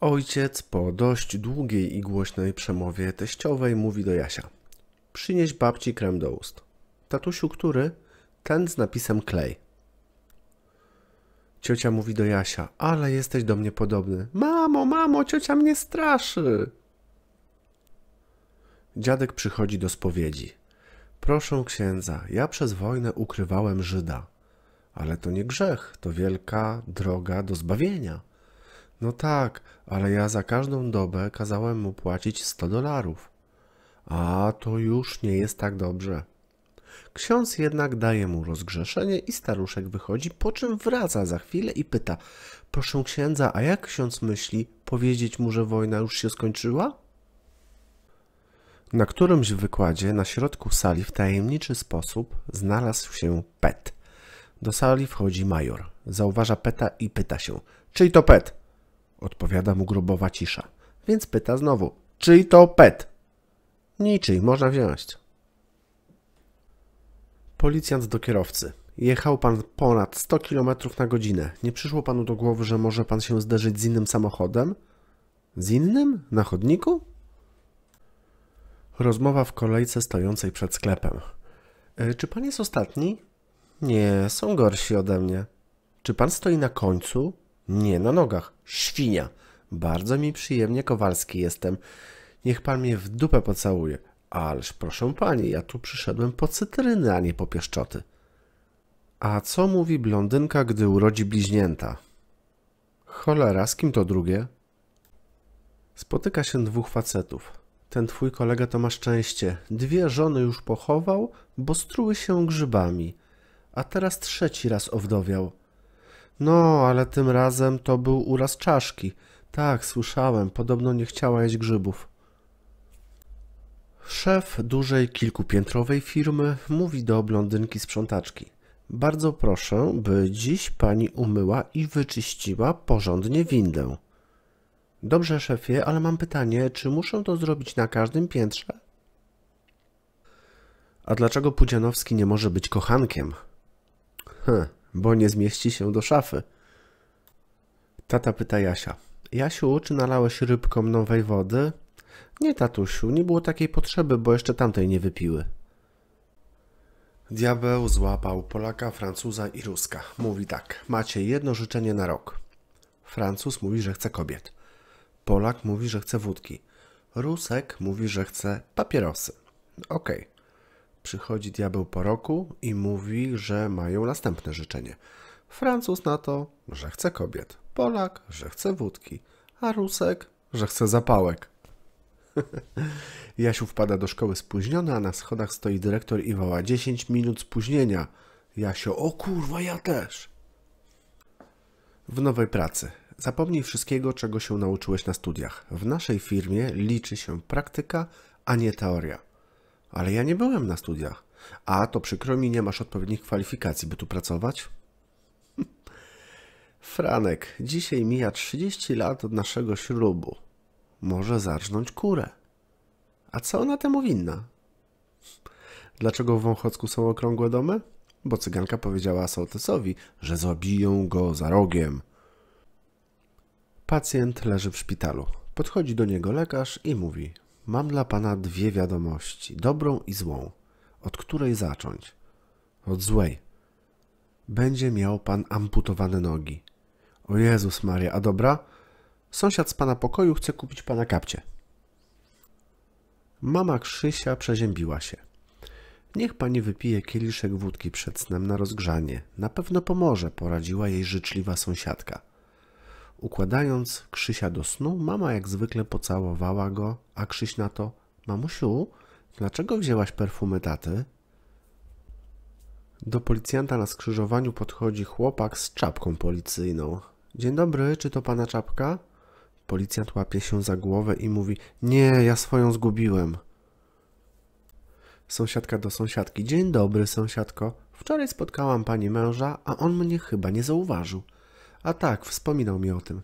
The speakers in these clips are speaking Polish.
Ojciec po dość długiej i głośnej przemowie teściowej mówi do Jasia. Przynieś babci krem do ust. Tatusiu, który? Ten z napisem klej. Ciocia mówi do Jasia, ale jesteś do mnie podobny. Mamo, mamo, ciocia mnie straszy. Dziadek przychodzi do spowiedzi. Proszę księdza, ja przez wojnę ukrywałem Żyda. Ale to nie grzech, to wielka droga do zbawienia. No tak, ale ja za każdą dobę kazałem mu płacić 100 dolarów. A to już nie jest tak dobrze. Ksiądz jednak daje mu rozgrzeszenie i staruszek wychodzi, po czym wraca za chwilę i pyta: Proszę księdza, a jak ksiądz myśli powiedzieć mu, że wojna już się skończyła? Na którymś wykładzie na środku sali w tajemniczy sposób znalazł się Pet. Do sali wchodzi major. Zauważa Peta i pyta się: Czyj to Pet? Odpowiada mu grubowa cisza. Więc pyta znowu. Czyj to pet? Niczyj, można wziąć. Policjant do kierowcy. Jechał pan ponad 100 km na godzinę. Nie przyszło panu do głowy, że może pan się zderzyć z innym samochodem? Z innym? Na chodniku? Rozmowa w kolejce stojącej przed sklepem. E, czy pan jest ostatni? Nie, są gorsi ode mnie. Czy pan stoi na końcu? Nie na nogach. Świnia. Bardzo mi przyjemnie Kowalski jestem. Niech pan mnie w dupę pocałuje. Ależ proszę pani, ja tu przyszedłem po cytryny, a nie po pieszczoty. A co mówi blondynka, gdy urodzi bliźnięta? Cholera, z kim to drugie? Spotyka się dwóch facetów. Ten twój kolega to ma szczęście. Dwie żony już pochował, bo struły się grzybami. A teraz trzeci raz owdowiał. No, ale tym razem to był uraz czaszki. Tak, słyszałem. Podobno nie chciała jeść grzybów. Szef dużej kilkupiętrowej firmy mówi do blondynki sprzątaczki. Bardzo proszę, by dziś pani umyła i wyczyściła porządnie windę. Dobrze, szefie, ale mam pytanie, czy muszę to zrobić na każdym piętrze? A dlaczego Pudzianowski nie może być kochankiem? Hm bo nie zmieści się do szafy. Tata pyta Jasia. Jasiu, czy nalałeś rybkom nowej wody? Nie, tatusiu, nie było takiej potrzeby, bo jeszcze tamtej nie wypiły. Diabeł złapał Polaka, Francuza i Ruska. Mówi tak, macie jedno życzenie na rok. Francuz mówi, że chce kobiet. Polak mówi, że chce wódki. Rusek mówi, że chce papierosy. Okej. Okay. Przychodzi diabeł po roku i mówi, że mają następne życzenie. Francuz na to, że chce kobiet, Polak, że chce wódki, a Rusek, że chce zapałek. Jasiu wpada do szkoły spóźniony, a na schodach stoi dyrektor i woła 10 minut spóźnienia. Jasio, o kurwa, ja też. W nowej pracy. Zapomnij wszystkiego, czego się nauczyłeś na studiach. W naszej firmie liczy się praktyka, a nie teoria. Ale ja nie byłem na studiach. A to przykro mi, nie masz odpowiednich kwalifikacji, by tu pracować? Franek, dzisiaj mija 30 lat od naszego ślubu. Może zacznąć kurę. A co ona temu winna? Dlaczego w Wąchocku są okrągłe domy? Bo cyganka powiedziała sołtysowi, że zabiją go za rogiem. Pacjent leży w szpitalu. Podchodzi do niego lekarz i mówi: Mam dla pana dwie wiadomości, dobrą i złą. Od której zacząć? Od złej. Będzie miał pan amputowane nogi. O Jezus Maria, a dobra? Sąsiad z pana pokoju chce kupić pana kapcie. Mama Krzysia przeziębiła się. Niech pani wypije kieliszek wódki przed snem na rozgrzanie. Na pewno pomoże, poradziła jej życzliwa sąsiadka. Układając Krzysia do snu, mama jak zwykle pocałowała go, a Krzyś na to Mamusiu, dlaczego wzięłaś perfumy taty? Do policjanta na skrzyżowaniu podchodzi chłopak z czapką policyjną. Dzień dobry, czy to pana czapka? Policjant łapie się za głowę i mówi: Nie, ja swoją zgubiłem. Sąsiadka do sąsiadki: Dzień dobry, sąsiadko. Wczoraj spotkałam pani męża, a on mnie chyba nie zauważył. A tak, wspominał mi o tym.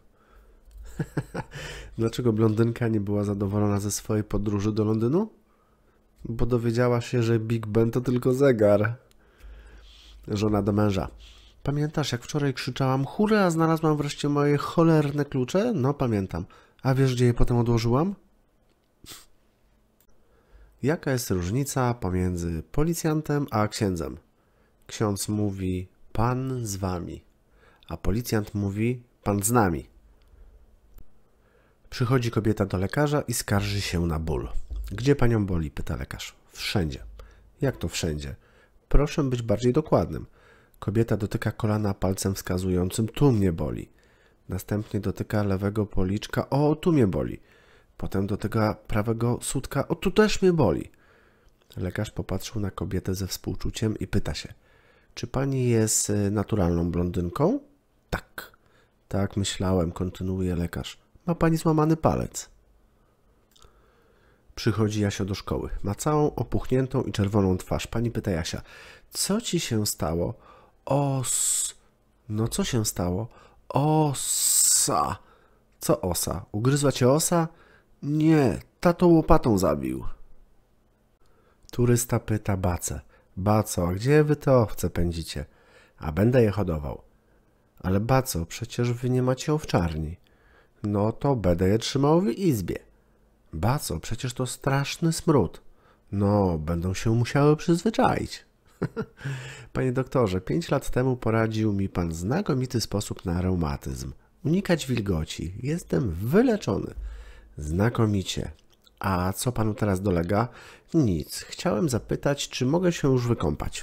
Dlaczego blondynka nie była zadowolona ze swojej podróży do Londynu? Bo dowiedziała się, że Big Ben to tylko zegar. Żona do męża. Pamiętasz, jak wczoraj krzyczałam hurra, a znalazłam wreszcie moje cholerne klucze? No, pamiętam. A wiesz, gdzie je potem odłożyłam? Jaka jest różnica pomiędzy policjantem a księdzem? Ksiądz mówi: Pan z wami a policjant mówi: Pan z nami. Przychodzi kobieta do lekarza i skarży się na ból. Gdzie panią boli? pyta lekarz. Wszędzie. Jak to wszędzie? Proszę być bardziej dokładnym. Kobieta dotyka kolana palcem wskazującym: Tu mnie boli. Następnie dotyka lewego policzka: O, tu mnie boli. Potem dotyka prawego sutka: O, tu też mnie boli. Lekarz popatrzył na kobietę ze współczuciem i pyta się: Czy pani jest y, naturalną blondynką? Tak, tak myślałem, kontynuuje lekarz. Ma pani złamany palec. Przychodzi Jasia do szkoły. Ma całą opuchniętą i czerwoną twarz. Pani pyta Jasia, co ci się stało? Os. No co się stało? Osa. Co osa? Ugryzła cię osa? Nie, tato łopatą zabił. Turysta pyta Bacę. Baco, a gdzie wy to owce pędzicie? A będę je hodował. Ale baco, przecież wy nie macie owczarni. No to będę je trzymał w izbie. Baco, przecież to straszny smród. No, będą się musiały przyzwyczaić. Panie doktorze, pięć lat temu poradził mi pan znakomity sposób na reumatyzm. Unikać wilgoci. Jestem wyleczony. Znakomicie. A co panu teraz dolega? Nic. Chciałem zapytać, czy mogę się już wykąpać.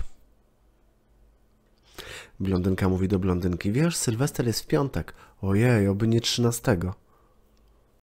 Blondynka mówi do blondynki, wiesz, Sylwester jest w piątek. Ojej, oby nie trzynastego.